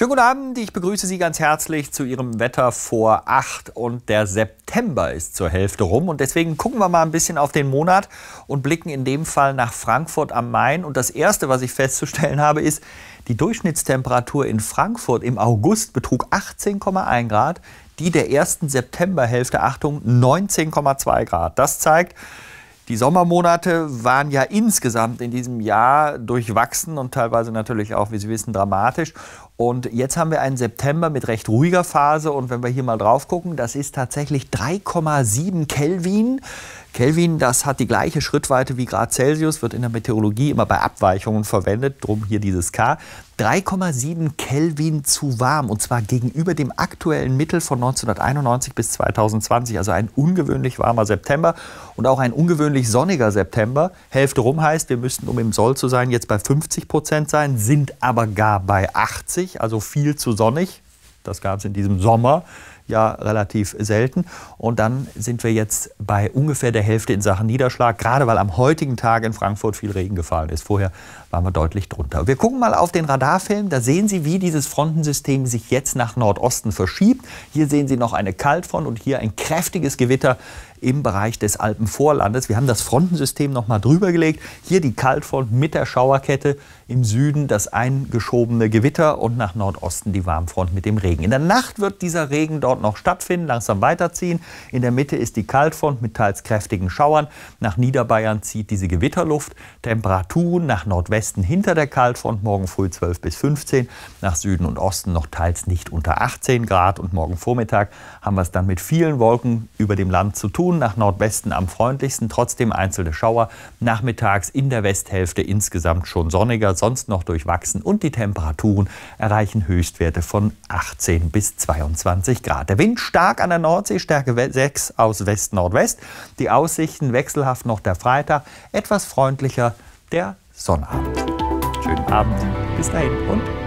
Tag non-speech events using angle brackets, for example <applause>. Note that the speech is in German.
Schönen guten Abend, ich begrüße Sie ganz herzlich zu Ihrem Wetter vor 8 und der September ist zur Hälfte rum und deswegen gucken wir mal ein bisschen auf den Monat und blicken in dem Fall nach Frankfurt am Main und das Erste, was ich festzustellen <laughs> habe, ist, die Durchschnittstemperatur in Frankfurt im August betrug 18,1 Grad, die der ersten Septemberhälfte, Achtung, 19,2 Grad. Das zeigt, die Sommermonate waren ja insgesamt in diesem Jahr durchwachsen und teilweise natürlich auch, wie Sie wissen, dramatisch. Und jetzt haben wir einen September mit recht ruhiger Phase. Und wenn wir hier mal drauf gucken, das ist tatsächlich 3,7 Kelvin. Kelvin, das hat die gleiche Schrittweite wie Grad Celsius, wird in der Meteorologie immer bei Abweichungen verwendet, drum hier dieses K. 3,7 Kelvin zu warm und zwar gegenüber dem aktuellen Mittel von 1991 bis 2020, also ein ungewöhnlich warmer September und auch ein ungewöhnlich sonniger September. Hälfte rum heißt, wir müssten, um im Soll zu sein, jetzt bei 50 Prozent sein, sind aber gar bei 80, also viel zu sonnig. Das gab es in diesem Sommer ja relativ selten. Und dann sind wir jetzt bei ungefähr der Hälfte in Sachen Niederschlag, gerade weil am heutigen Tag in Frankfurt viel Regen gefallen ist. Vorher waren wir deutlich drunter. Wir gucken mal auf den Radarfilm. Da sehen Sie, wie dieses Frontensystem sich jetzt nach Nordosten verschiebt. Hier sehen Sie noch eine Kaltfront und hier ein kräftiges Gewitter im Bereich des Alpenvorlandes. Wir haben das Frontensystem noch mal drüber gelegt. Hier die Kaltfront mit der Schauerkette. Im Süden das eingeschobene Gewitter und nach Nordosten die Warmfront mit dem Regen. In der Nacht wird dieser Regen dort Front noch stattfinden, langsam weiterziehen. In der Mitte ist die Kaltfront mit teils kräftigen Schauern. Nach Niederbayern zieht diese Gewitterluft. Temperaturen nach Nordwesten hinter der Kaltfront morgen früh 12 bis 15, nach Süden und Osten noch teils nicht unter 18 Grad und morgen Vormittag haben wir es dann mit vielen Wolken über dem Land zu tun. Nach Nordwesten am freundlichsten, trotzdem einzelne Schauer. Nachmittags in der Westhälfte insgesamt schon sonniger, sonst noch durchwachsen und die Temperaturen erreichen Höchstwerte von 18 bis 22 Grad. Der Wind stark an der Nordsee, Stärke 6 aus West-Nordwest. Die Aussichten wechselhaft noch der Freitag, etwas freundlicher der Sonnabend. Schönen Abend, bis dahin und